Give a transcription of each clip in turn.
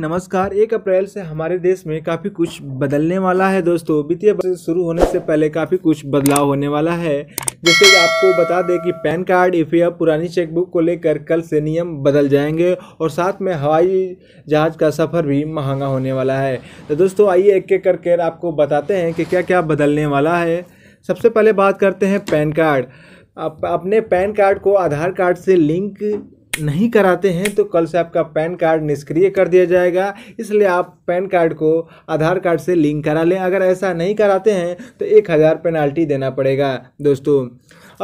नमस्कार एक अप्रैल से हमारे देश में काफ़ी कुछ बदलने वाला है दोस्तों वित्तीय वर्ष शुरू होने से पहले काफ़ी कुछ बदलाव होने वाला है जैसे कि आपको बता दें कि पैन कार्ड ई पुरानी चेकबुक को लेकर कल से नियम बदल जाएंगे और साथ में हवाई जहाज़ का सफ़र भी महंगा होने वाला है तो दोस्तों आइए एक एक करके आपको बताते हैं कि क्या क्या बदलने वाला है सबसे पहले बात करते हैं पैन कार्ड आप अपने पैन कार्ड को आधार कार्ड से लिंक नहीं कराते हैं तो कल से आपका पैन कार्ड निष्क्रिय कर दिया जाएगा इसलिए आप पैन कार्ड को आधार कार्ड से लिंक करा लें अगर ऐसा नहीं कराते हैं तो एक हज़ार पेनाल्टी देना पड़ेगा दोस्तों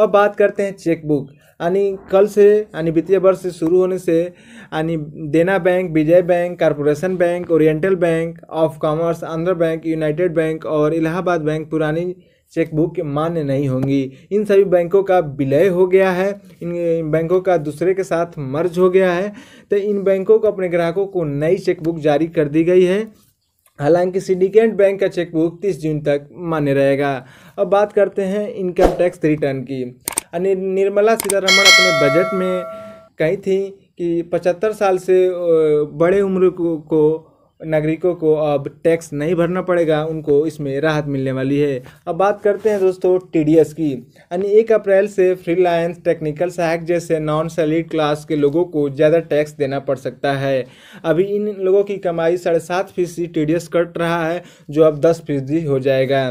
अब बात करते हैं चेकबुक यानी कल से यानी वित्तीय वर्ष से शुरू होने से यानी Dena Bank Vijaya Bank Corporation Bank Oriental Bank of Commerce Andhra Bank United Bank और इलाहाबाद बैंक पुरानी चेकबुक मान्य नहीं होंगी इन सभी बैंकों का विलय हो गया है इन बैंकों का दूसरे के साथ मर्ज हो गया है तो इन बैंकों को अपने ग्राहकों को नई चेकबुक जारी कर दी गई है हालांकि सिंडिकेट बैंक का चेकबुक 30 जून तक मान्य रहेगा अब बात करते हैं इनकम टैक्स रिटर्न की निर्मला सीतारमण अपने बजट में कही थी कि पचहत्तर साल से बड़े उम्र को नागरिकों को अब टैक्स नहीं भरना पड़ेगा उनको इसमें राहत मिलने वाली है अब बात करते हैं दोस्तों टीडीएस की यानी एक अप्रैल से फ्रीलांस टेक्निकल सहायक जैसे नॉन सैलरीड क्लास के लोगों को ज़्यादा टैक्स देना पड़ सकता है अभी इन लोगों की कमाई साढ़े सात फीसदी टी कट रहा है जो अब दस फीसदी हो जाएगा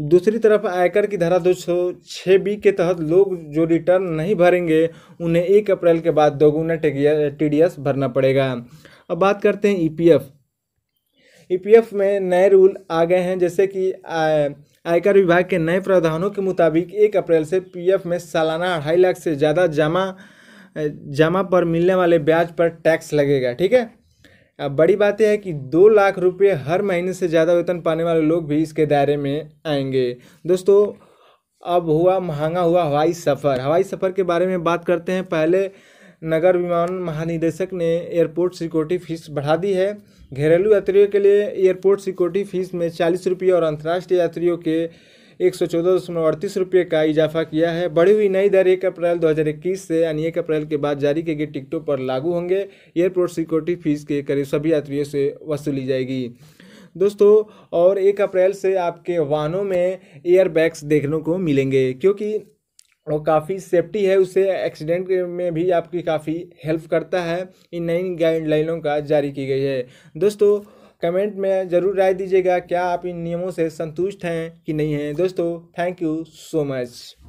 दूसरी तरफ आयकर की धारा दो सौ छः बी के तहत लोग जो रिटर्न नहीं भरेंगे उन्हें एक अप्रैल के बाद दोगुना टी डी भरना पड़ेगा अब बात करते हैं E P F EPF e में नए रूल आ गए हैं जैसे कि आयकर विभाग के नए प्रावधानों के मुताबिक एक अप्रैल से पीएफ में सालाना अढ़ाई लाख से ज़्यादा जमा जमा पर मिलने वाले ब्याज पर टैक्स लगेगा ठीक है अब बड़ी बात यह है कि दो लाख रुपये हर महीने से ज़्यादा वेतन पाने वाले लोग भी इसके दायरे में आएंगे दोस्तों अब हुआ महंगा हुआ हवाई सफ़र हवाई सफ़र के बारे में बात करते हैं पहले नगर विमान महानिदेशक ने एयरपोर्ट सिक्योरिटी फीस बढ़ा दी है घरेलू यात्रियों के लिए एयरपोर्ट सिक्योरिटी फीस में चालीस रुपये और अंतर्राष्ट्रीय यात्रियों के एक सौ चौदह दशमलव अड़तीस रुपये का इजाफा किया है बढ़ी हुई नई दर एक अप्रैल 2021 से यानी एक अप्रैल के बाद जारी की गई टिकटों पर लागू होंगे एयरपोर्ट सिक्योरिटी फीस के करीब सभी यात्रियों से वसूली जाएगी दोस्तों और एक अप्रैल से आपके वाहनों में एयर बैग्स देखने को मिलेंगे क्योंकि और काफ़ी सेफ्टी है उससे एक्सीडेंट में भी आपकी काफ़ी हेल्प करता है इन नई गाइडलाइनों का जारी की गई है दोस्तों कमेंट में ज़रूर राय दीजिएगा क्या आप इन नियमों से संतुष्ट हैं कि नहीं हैं दोस्तों थैंक यू सो मच